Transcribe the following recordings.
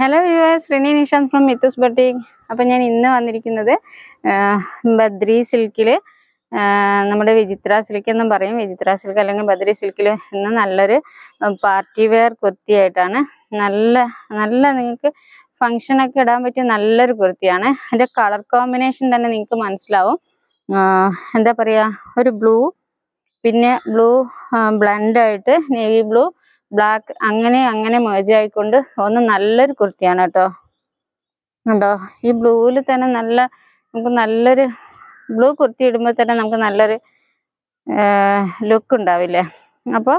hello viewers Rini Nishanth from Mithu's batik അപ്പം ഞാൻ ഇന്ന് വന്നിരിക്കുന്നത് ബദ്രി സിൽക്കിൽ നമ്മുടെ വിചിത്ര സിൽക്ക് എന്നും പറയും വിചിത്ര സിൽക്ക് അല്ലെങ്കിൽ ബദ്രി സിൽക്കിൽ എന്ന നല്ലൊരു പാർട്ടി വെയർ കുർത്തിയായിട്ടാണ് നല്ല നല്ല നിങ്ങൾക്ക് ഫങ്ഷനൊക്കെ ഇടാൻ പറ്റിയ നല്ലൊരു കുർത്തിയാണ് അതിൻ്റെ കളർ കോമ്പിനേഷൻ തന്നെ നിങ്ങൾക്ക് മനസ്സിലാവും എന്താ പറയുക ഒരു ബ്ലൂ പിന്നെ ബ്ലൂ ബ്ലണ്ടായിട്ട് നേവി ബ്ലൂ ബ്ലാക്ക് അങ്ങനെ അങ്ങനെ മേജ് ആയിക്കൊണ്ട് ഒന്ന് നല്ലൊരു കുർത്തിയാണ് കേട്ടോ ഉണ്ടോ ഈ ബ്ലൂവിൽ തന്നെ നല്ല നമുക്ക് നല്ലൊരു ബ്ലൂ കുർത്തി ഇടുമ്പോൾ തന്നെ നമുക്ക് നല്ലൊരു ലുക്ക് ഉണ്ടാവില്ലേ അപ്പോൾ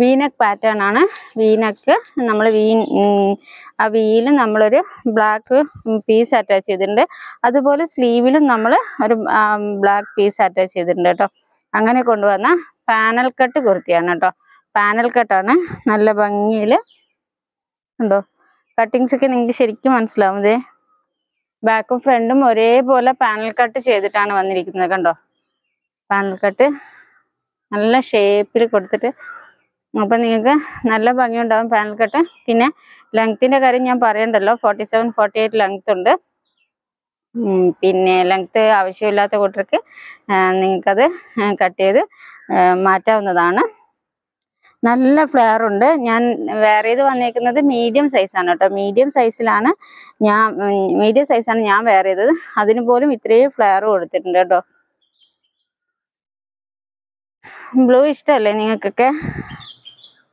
വീനക്ക് പാറ്റേൺ ആണ് വീനക്ക് നമ്മൾ വീ ആ വീയിൽ നമ്മളൊരു ബ്ലാക്ക് പീസ് അറ്റാച്ച് ചെയ്തിട്ടുണ്ട് അതുപോലെ സ്ലീവിലും നമ്മൾ ഒരു ബ്ലാക്ക് പീസ് അറ്റാച്ച് ചെയ്തിട്ടുണ്ട് കേട്ടോ അങ്ങനെ കൊണ്ടുവന്ന പാനൽ കട്ട് കുർത്തിയാണ് കേട്ടോ പാനൽ കട്ടാണ് നല്ല ഭംഗിയിൽ ഉണ്ടോ ഒക്കെ നിങ്ങൾക്ക് ശരിക്കും മനസ്സിലാവും ഇതേ ബാക്കും ഫ്രണ്ടും ഒരേപോലെ പാനൽ കട്ട് ചെയ്തിട്ടാണ് വന്നിരിക്കുന്നത് കണ്ടോ പാനൽ കട്ട് നല്ല ഷേപ്പിൽ കൊടുത്തിട്ട് അപ്പം നിങ്ങൾക്ക് നല്ല ഭംഗിയുണ്ടാവും പാനൽ കട്ട് പിന്നെ ലെങ്ത്തിൻ്റെ കാര്യം ഞാൻ പറയണ്ടല്ലോ forty seven forty eight length ഉണ്ട് പിന്നെ ലെങ്ത്ത് ആവശ്യമില്ലാത്ത കൂട്ടർക്ക് നിങ്ങൾക്കത് കട്ട് ചെയ്ത് മാറ്റാവുന്നതാണ് നല്ല ഫ്ലെയർ ഉണ്ട് ഞാൻ വേറെ ഇത് വന്നേക്കുന്നത് മീഡിയം സൈസാണ് കേട്ടോ മീഡിയം സൈസിലാണ് ഞാൻ മീഡിയം സൈസാണ് ഞാൻ വേറെ ഇത് അതിന് പോലും ഇത്രയും ഫ്ലെയർ കൊടുത്തിട്ടുണ്ട് കേട്ടോ ബ്ലൂ ഇഷ്ടമല്ലേ നിങ്ങൾക്കൊക്കെ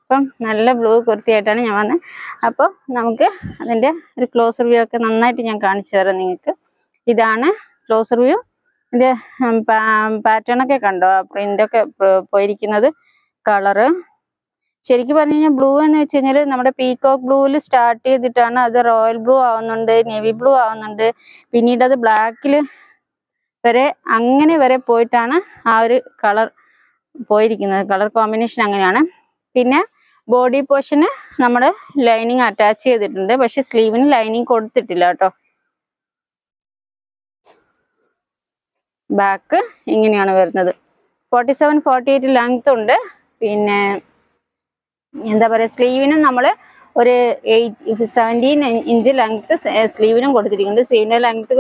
അപ്പം നല്ല ബ്ലൂ കുർത്തിയായിട്ടാണ് ഞാൻ വന്നത് അപ്പോൾ നമുക്ക് അതിൻ്റെ ഒരു ക്ലോസ് റിവ്യൂ ഒക്കെ നന്നായിട്ട് ഞാൻ കാണിച്ചു തരാം നിങ്ങൾക്ക് ഇതാണ് ക്ലോസ് റിവ്യൂ ഇതിൻ്റെ പാറ്റേണൊക്കെ കണ്ടോ പ്രിൻ്റൊക്കെ പോയിരിക്കുന്നത് കളറ് ശരിക്കും പറഞ്ഞു കഴിഞ്ഞാൽ ബ്ലൂ എന്ന് വെച്ച് കഴിഞ്ഞാൽ നമ്മുടെ പീകോക്ക് ബ്ലൂവിൽ സ്റ്റാർട്ട് ചെയ്തിട്ടാണ് അത് റോയൽ ബ്ലൂ ആവുന്നുണ്ട് നേവി ബ്ലൂ ആവുന്നുണ്ട് പിന്നീട് അത് ബ്ലാക്കിൽ വരെ അങ്ങനെ വരെ പോയിട്ടാണ് ആ ഒരു കളർ പോയിരിക്കുന്നത് കളർ കോമ്പിനേഷൻ അങ്ങനെയാണ് പിന്നെ ബോഡി പോർഷന് നമ്മൾ ലൈനിങ് അറ്റാച്ച് ചെയ്തിട്ടുണ്ട് പക്ഷെ സ്ലീവിന് ലൈനിങ് കൊടുത്തിട്ടില്ല കേട്ടോ ബാക്ക് ഇങ്ങനെയാണ് വരുന്നത് forty seven forty eight length ഉണ്ട് പിന്നെ എന്താ പറയുക സ്ലീവിനും നമ്മൾ ഒരു എയ്റ്റ് സെവൻറ്റീൻ ഇഞ്ച് ലെങ്ത്ത് സ്ലീവിനും കൊടുത്തിരിക്കുന്നുണ്ട് സ്ലീവിൻ്റെ ലെങ്ത്ത്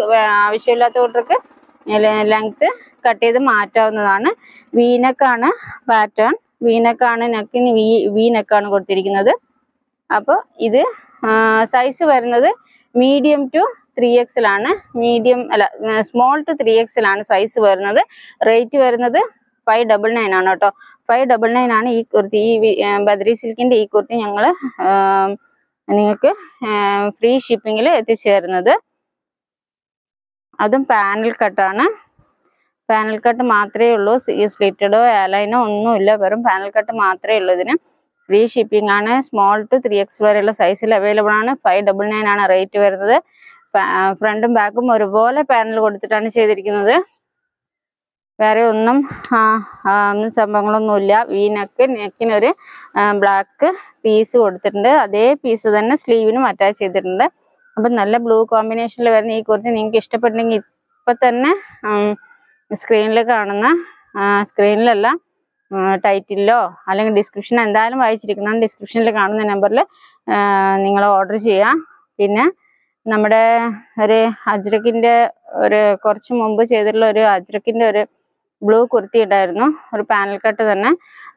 ആവശ്യമില്ലാത്തവർക്ക് ലെങ്ത്ത് കട്ട് ചെയ്ത് മാറ്റാവുന്നതാണ് വീനക്കാണ് പാറ്റേൺ വീനക്കാണ് നെക്കിന് വീ വീനക്കാണ് കൊടുത്തിരിക്കുന്നത് അപ്പോൾ ഇത് സൈസ് വരുന്നത് മീഡിയം ടു ത്രീ എക്സിലാണ് മീഡിയം അല്ല സ്മോൾ ടു ത്രീ എക്സിലാണ് സൈസ് വരുന്നത് റേറ്റ് വരുന്നത് ഫൈവ് ഡബിൾ നയൻ ആണ് കേട്ടോ ഫൈവ് ഡബിൾ നയൻ ആണ് ഈ കുർത്തി ഈ ബദ്രി സിൽക്കിൻ്റെ ഈ കുർത്തി ഞങ്ങൾ നിങ്ങൾക്ക് ഫ്രീ ഷിപ്പിങ്ങിൽ എത്തിച്ചേരുന്നത് അതും പാനൽ കട്ടാണ് പാനൽ കട്ട് മാത്രമേ ഉള്ളൂ സ്ലിറ്റഡോ എയർലൈനോ ഒന്നുമില്ല വെറും പാനൽ കട്ട് മാത്രമേ ഉള്ളൂ ഇതിന് ഫ്രീ ഷിപ്പിംഗ് ആണ് സ്മോൾ ടു ത്രീ എക്സ് വരെയുള്ള സൈസിൽ അവൈലബിൾ ആണ് ഫൈവ് ഡബിൾ നയൻ ആണ് റേറ്റ് വരുന്നത് ഫ്രണ്ടും ബാക്കും ഒരുപോലെ പാനൽ കൊടുത്തിട്ടാണ് ചെയ്തിരിക്കുന്നത് വേറെ ഒന്നും ഒന്നും സംഭവങ്ങളൊന്നുമില്ല ഈ നെക്ക് നെക്കിനൊരു ബ്ലാക്ക് പീസ് കൊടുത്തിട്ടുണ്ട് അതേ പീസ് തന്നെ സ്ലീവിനും അറ്റാച്ച് ചെയ്തിട്ടുണ്ട് അപ്പം നല്ല ബ്ലൂ കോമ്പിനേഷനിൽ വരുന്ന ഈ കുർത്തി നിങ്ങൾക്ക് ഇഷ്ടപ്പെട്ടെങ്കിൽ ഇപ്പം തന്നെ സ്ക്രീനിൽ കാണുന്ന സ്ക്രീനിലല്ല ടൈറ്റിലോ അല്ലെങ്കിൽ ഡിസ്ക്രിപ്ഷൻ എന്തായാലും വായിച്ചിരിക്കുന്ന ഡിസ്ക്രിപ്ഷനിൽ കാണുന്ന നമ്പറിൽ നിങ്ങൾ ഓർഡർ ചെയ്യുക പിന്നെ നമ്മുടെ ഒരു അജ്രക്കിൻ്റെ ഒരു കുറച്ച് മുമ്പ് ചെയ്തിട്ടുള്ള ഒരു അജ്രക്കിൻ്റെ ഒരു ബ്ലൂ കുർത്തി ഇട്ടായിരുന്നു ഒരു പാനൽ കട്ട് തന്നെ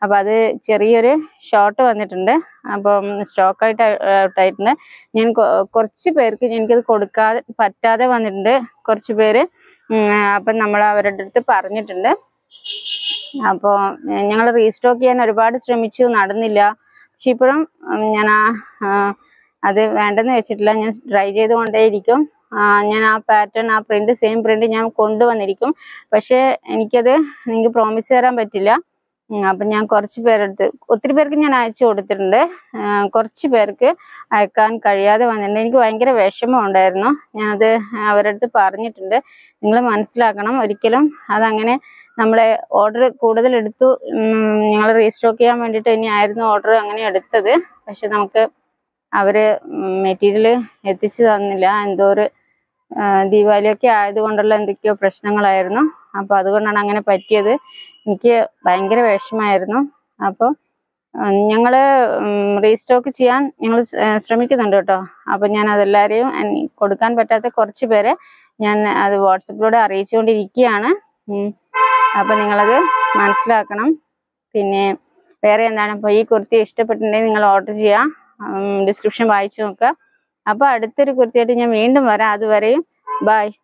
അപ്പോൾ അത് ചെറിയൊരു ഷോർട്ട് വന്നിട്ടുണ്ട് അപ്പം സ്റ്റോക്കായിട്ട് ഔട്ടായിട്ടുണ്ട് ഞാൻ കുറച്ച് പേർക്ക് എനിക്കത് കൊടുക്കാതെ പറ്റാതെ വന്നിട്ടുണ്ട് കുറച്ച് പേര് അപ്പം നമ്മൾ അവരുടെ അടുത്ത് പറഞ്ഞിട്ടുണ്ട് അപ്പോൾ ഞങ്ങൾ റീസ്റ്റോക്ക് ചെയ്യാൻ ഒരുപാട് ശ്രമിച്ചു നടന്നില്ല പക്ഷെ ഇപ്പോഴും ഞാൻ അത് വേണ്ടെന്ന് വെച്ചിട്ടില്ല ഞാൻ ട്രൈ ചെയ്തുകൊണ്ടേയിരിക്കും ഞാൻ ആ പാറ്റേൺ ആ പ്രിന്റ് സെയിം പ്രിന്റ് ഞാൻ കൊണ്ടുവന്നിരിക്കും പക്ഷേ എനിക്കത് നിങ്ങൾക്ക് പ്രോമിസ് തരാൻ പറ്റില്ല അപ്പം ഞാൻ കുറച്ച് പേരെടുത്ത് ഒത്തിരി പേർക്ക് ഞാൻ അയച്ചു കൊടുത്തിട്ടുണ്ട് കുറച്ച് പേർക്ക് അയക്കാൻ കഴിയാതെ വന്നിട്ടുണ്ട് എനിക്ക് ഭയങ്കര വിഷമമുണ്ടായിരുന്നു ഞാനത് അവരടുത്ത് പറഞ്ഞിട്ടുണ്ട് നിങ്ങൾ മനസ്സിലാക്കണം ഒരിക്കലും അതങ്ങനെ നമ്മളെ ഓർഡർ കൂടുതൽ എടുത്തു ഞങ്ങൾ റീസ്റ്റോക്ക് ചെയ്യാൻ വേണ്ടിയിട്ട് തന്നെയായിരുന്നു ഓർഡർ അങ്ങനെ എടുത്തത് പക്ഷെ നമുക്ക് അവർ മെറ്റീരിയൽ എത്തിച്ചു തന്നില്ല എന്തോ ഒരു ദീപാവലിയൊക്കെ ആയതുകൊണ്ടുള്ള എന്തൊക്കെയോ പ്രശ്നങ്ങളായിരുന്നു അപ്പോൾ അതുകൊണ്ടാണ് അങ്ങനെ പറ്റിയത് എനിക്ക് ഭയങ്കര വിഷമായിരുന്നു അപ്പോൾ ഞങ്ങൾ റീസ്റ്റോക്ക് ചെയ്യാൻ ഞങ്ങൾ ശ്രമിക്കുന്നുണ്ട് കേട്ടോ അപ്പോൾ ഞാൻ അതെല്ലാവരെയും കൊടുക്കാൻ പറ്റാത്ത കുറച്ച് പേരെ ഞാൻ അത് വാട്സപ്പിലൂടെ അറിയിച്ചുകൊണ്ടിരിക്കുകയാണ് അപ്പോൾ നിങ്ങളത് മനസ്സിലാക്കണം പിന്നെ വേറെ എന്താണ് അപ്പോൾ ഈ കുർത്തി ഇഷ്ടപ്പെട്ടിട്ടുണ്ടെങ്കിൽ നിങ്ങൾ ഓർഡർ ചെയ്യുക ഡിസ്ക്രിപ്ഷൻ വായിച്ചു നോക്കുക അപ്പോൾ അടുത്തൊരു കുറിച്ചായിട്ട് ഞാൻ വീണ്ടും വരാം അതുവരെയും ബായ്